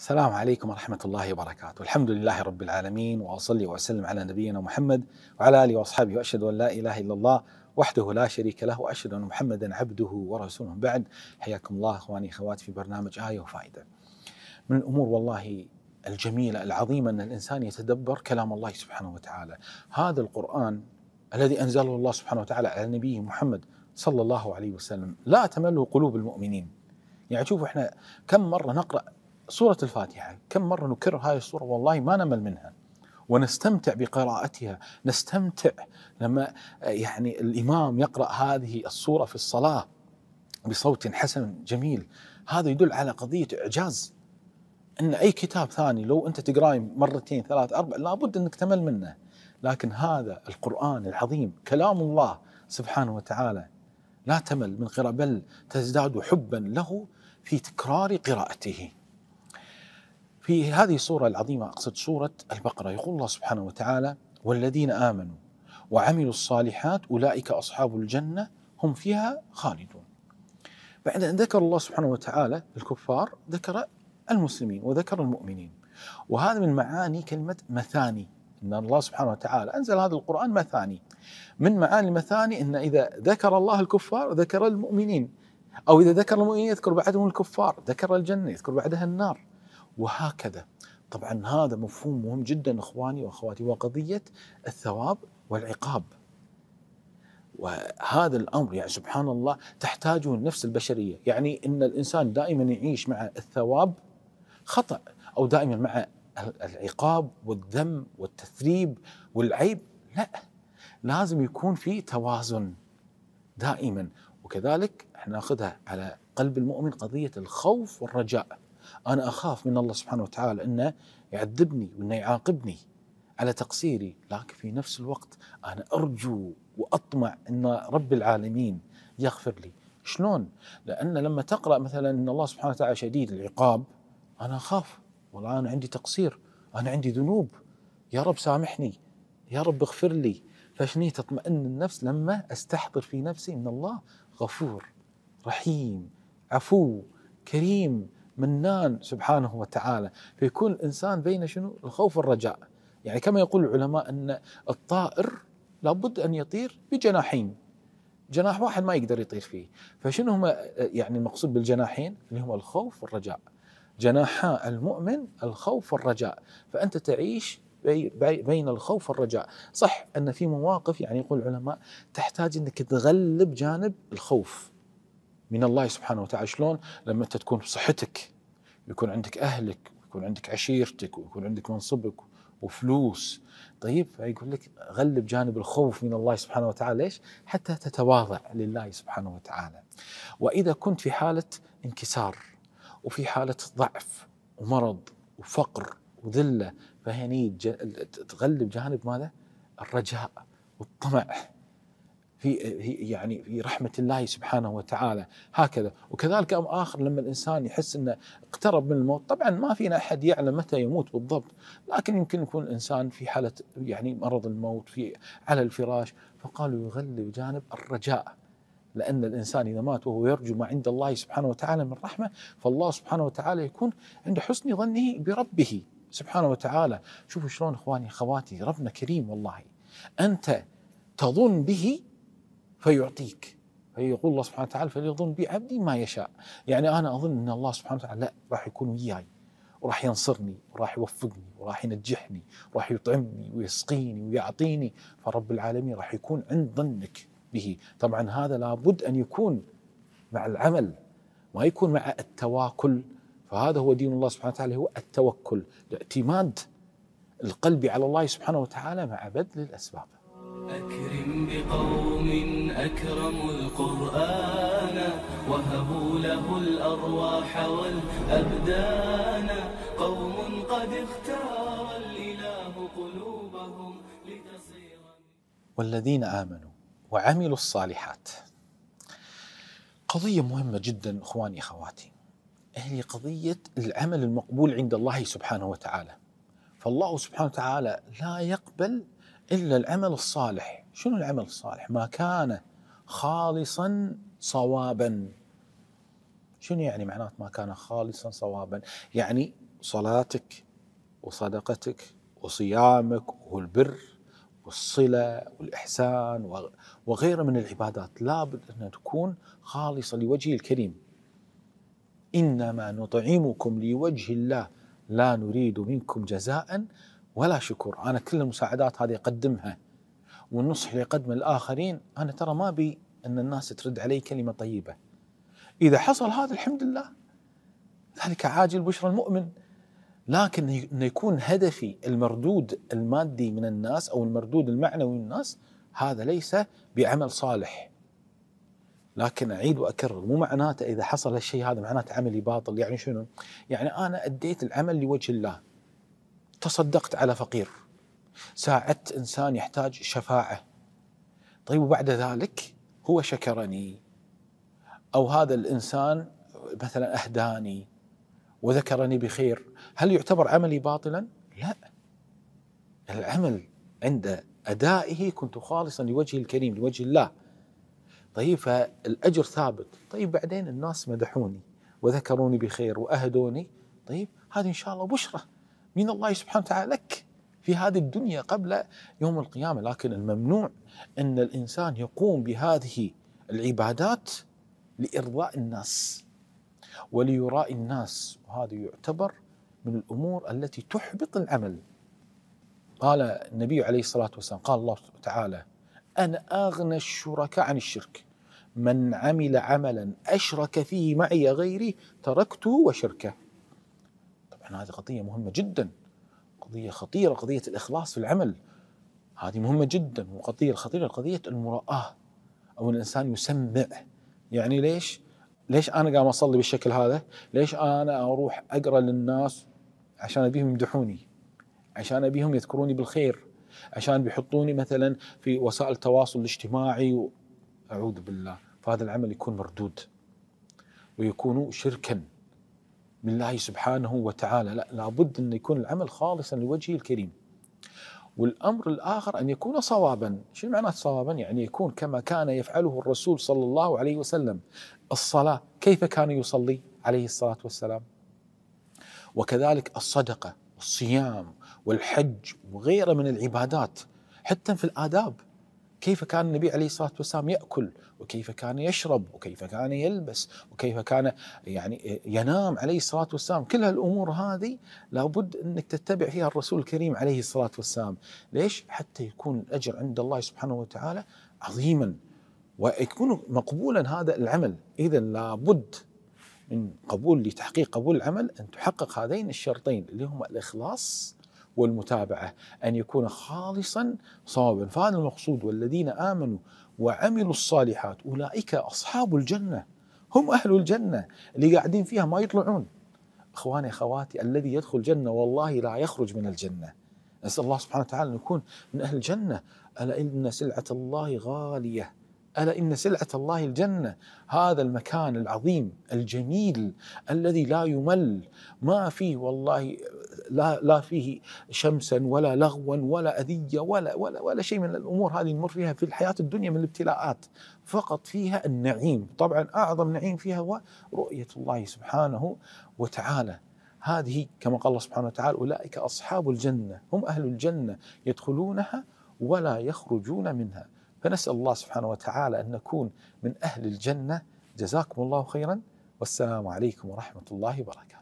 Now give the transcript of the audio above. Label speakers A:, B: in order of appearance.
A: السلام عليكم ورحمة الله وبركاته، الحمد لله رب العالمين واصلي واسلم على نبينا محمد وعلى اله واصحابه واشهد ان لا اله الا الله وحده لا شريك له واشهد ان محمدا عبده ورسوله بعد حياكم الله اخواني اخواتي في برنامج آية وفائدة. من الامور والله الجميلة العظيمة ان الانسان يتدبر كلام الله سبحانه وتعالى، هذا القرآن الذي انزله الله سبحانه وتعالى على نبيه محمد صلى الله عليه وسلم لا تمله قلوب المؤمنين. يعني شوفوا احنا كم مرة نقرأ سورة الفاتحة كم مرة نكرر هذه السورة والله ما نمل منها ونستمتع بقراءتها نستمتع لما يعني الإمام يقرأ هذه السورة في الصلاة بصوت حسن جميل هذا يدل على قضية إعجاز أن أي كتاب ثاني لو أنت تقراه مرتين ثلاث أربع لابد أنك تمل منه لكن هذا القرآن العظيم كلام الله سبحانه وتعالى لا تمل من قراءة بل تزداد حبا له في تكرار قراءته في هذه الصورة العظيمة أقصد صورة البقرة يقول الله سبحانه وتعالى والذين آمنوا وعملوا الصالحات أولئك أصحاب الجنة هم فيها خالدون بعد أن ذكر الله سبحانه وتعالى الكفار ذكر المسلمين وذكر المؤمنين وهذا من معاني كلمة مثاني أن الله سبحانه وتعالى أنزل هذا القرآن مثاني من معاني المثاني أن إذا ذكر الله الكفار ذكر المؤمنين أو إذا ذكر المؤمنين يذكر بعدهم الكفار ذكر الجنة يذكر بعدها النار وهكذا طبعا هذا مفهوم مهم جدا اخواني واخواتي وقضيه الثواب والعقاب وهذا الامر يعني سبحان الله تحتاجه النفس البشريه، يعني ان الانسان دائما يعيش مع الثواب خطا او دائما مع العقاب والذم والتثريب والعيب، لا لازم يكون في توازن دائما وكذلك احنا ناخذها على قلب المؤمن قضيه الخوف والرجاء. أنا أخاف من الله سبحانه وتعالى أنه يعذبني وأنه يعاقبني على تقصيري لكن في نفس الوقت أنا أرجو وأطمع أن رب العالمين يغفر لي شلون؟ لأن لما تقرأ مثلا أن الله سبحانه وتعالى شديد العقاب أنا أخاف والله أنا عندي تقصير أنا عندي ذنوب يا رب سامحني يا رب اغفر لي فشني تطمئن النفس لما استحضر في نفسي ان الله غفور رحيم عفو كريم منان سبحانه وتعالى فيكون الإنسان بين شنو الخوف والرجاء يعني كما يقول العلماء أن الطائر لابد أن يطير بجناحين جناح واحد ما يقدر يطير فيه فشنو هما يعني المقصود بالجناحين اللي هما الخوف والرجاء جناحا المؤمن الخوف والرجاء فأنت تعيش بين الخوف والرجاء صح أن في مواقف يعني يقول العلماء تحتاج أنك تغلب جانب الخوف من الله سبحانه وتعالى شلون لما انت تكون بصحتك يكون عندك اهلك ويكون عندك عشيرتك ويكون عندك منصبك وفلوس طيب فيقول لك غلب جانب الخوف من الله سبحانه وتعالى ليش؟ حتى تتواضع لله سبحانه وتعالى وإذا كنت في حالة انكسار وفي حالة ضعف ومرض وفقر وذلة فهني تغلب جانب ماذا؟ الرجاء والطمع في يعني في رحمه الله سبحانه وتعالى هكذا وكذلك امر اخر لما الانسان يحس انه اقترب من الموت طبعا ما فينا احد يعلم متى يموت بالضبط لكن يمكن يكون الانسان في حاله يعني مرض الموت في على الفراش فقالوا يغلب جانب الرجاء لأن الإنسان إذا مات وهو يرجو ما عند الله سبحانه وتعالى من رحمة فالله سبحانه وتعالى يكون عند حسن ظنه بربه سبحانه وتعالى شوفوا شلون إخواني أخواتي ربنا كريم والله أنت تظن به فيعطيك فيقول الله سبحانه وتعالى فليظن بعبدي ما يشاء يعني أنا أظن أن الله سبحانه وتعالى لا راح يكون وياي وراح ينصرني وراح يوفقني وراح ينجحني وراح يطعمني ويسقيني ويعطيني فرب العالمين راح يكون عند ظنك به طبعا هذا لابد أن يكون مع العمل ما يكون مع التواكل فهذا هو دين الله سبحانه وتعالى هو التوكل الاعتماد القلب على الله سبحانه وتعالى مع بذل الأسباب أكرم بقوم أكرموا القرآن وهبوا له الأرواح والأبدان قوم قد اختار الإله قلوبهم لتصير والذين آمنوا وعملوا الصالحات قضية مهمة جدا إخواني أخواتي هي قضية العمل المقبول عند الله سبحانه وتعالى فالله سبحانه وتعالى لا يقبل إلا العمل الصالح شنو العمل الصالح ما كان خالصا صوابا شنو يعني معنات ما كان خالصا صوابا يعني صلاتك وصدقتك وصيامك والبر والصلة والإحسان وغيره من العبادات لابد أن تكون خالصة لوجه الكريم إنما نطعمكم لوجه الله لا نريد منكم جزاء ولا شكر أنا كل المساعدات هذه أقدمها والنصح اللي يقدمه الاخرين انا ترى ما ابي ان الناس ترد علي كلمه طيبه. اذا حصل هذا الحمد لله ذلك عاجل بشرى المؤمن لكن انه يكون هدفي المردود المادي من الناس او المردود المعنوي من الناس هذا ليس بعمل صالح. لكن اعيد واكرر مو معناته اذا حصل الشيء هذا معناته عملي باطل يعني شنو؟ يعني انا اديت العمل لوجه الله تصدقت على فقير ساعدت انسان يحتاج شفاعه طيب وبعد ذلك هو شكرني او هذا الانسان مثلا اهداني وذكرني بخير هل يعتبر عملي باطلا؟ لا العمل عند ادائه كنت خالصا لوجه الكريم لوجه الله طيب فالاجر ثابت طيب بعدين الناس مدحوني وذكروني بخير واهدوني طيب هذه ان شاء الله بشره من الله سبحانه وتعالى لك في هذه الدنيا قبل يوم القيامة لكن الممنوع أن الإنسان يقوم بهذه العبادات لإرضاء الناس وليراء الناس وهذا يعتبر من الأمور التي تحبط العمل قال النبي عليه الصلاة والسلام قال الله تعالى أنا أغنى الشركاء عن الشرك من عمل عملا أشرك فيه معي غيري تركته وشركه طبعا هذه قضية مهمة جدا قضية خطيرة قضية الإخلاص في العمل هذه مهمة جدا وقضية خطيرة قضية المراءة أو الإنسان يسمع يعني ليش ليش أنا قام أصلي بالشكل هذا ليش أنا أروح أقرأ للناس عشان أبيهم يمدحوني عشان أبيهم يذكروني بالخير عشان بيحطوني مثلا في وسائل التواصل الاجتماعي أعوذ بالله فهذا العمل يكون مردود ويكون شركا من الله سبحانه وتعالى لا لابد أن يكون العمل خالصا لوجهه الكريم والأمر الآخر أن يكون صوابا شو معنى صوابا يعني يكون كما كان يفعله الرسول صلى الله عليه وسلم الصلاة كيف كان يصلي عليه الصلاة والسلام وكذلك الصدقة والصيام والحج وغيره من العبادات حتى في الآداب كيف كان النبي عليه الصلاه والسلام ياكل وكيف كان يشرب وكيف كان يلبس وكيف كان يعني ينام عليه الصلاه والسلام كل هالامور هذه لابد انك تتبع فيها الرسول الكريم عليه الصلاه والسلام ليش حتى يكون الاجر عند الله سبحانه وتعالى عظيما ويكون مقبولا هذا العمل اذا لابد من قبول لتحقيق قبول العمل ان تحقق هذين الشرطين اللي هما الاخلاص والمتابعة أن يكون خالصا صوابا فهذا المقصود والذين آمنوا وعملوا الصالحات أولئك أصحاب الجنة هم أهل الجنة اللي قاعدين فيها ما يطلعون اخواني اخواتي الذي يدخل الجنه والله لا يخرج من الجنه نسال الله سبحانه وتعالى ان يكون من اهل الجنه الا ان سلعه الله غاليه الا ان سلعه الله الجنه هذا المكان العظيم الجميل الذي لا يمل ما فيه والله لا لا فيه شمسا ولا لغوا ولا اذيه ولا ولا ولا شيء من الامور هذه نمر فيها في الحياه الدنيا من الابتلاءات فقط فيها النعيم طبعا اعظم نعيم فيها هو رؤيه الله سبحانه وتعالى هذه كما قال الله سبحانه وتعالى اولئك اصحاب الجنه هم اهل الجنه يدخلونها ولا يخرجون منها فنسأل الله سبحانه وتعالى أن نكون من أهل الجنة جزاكم الله خيرا والسلام عليكم ورحمة الله وبركاته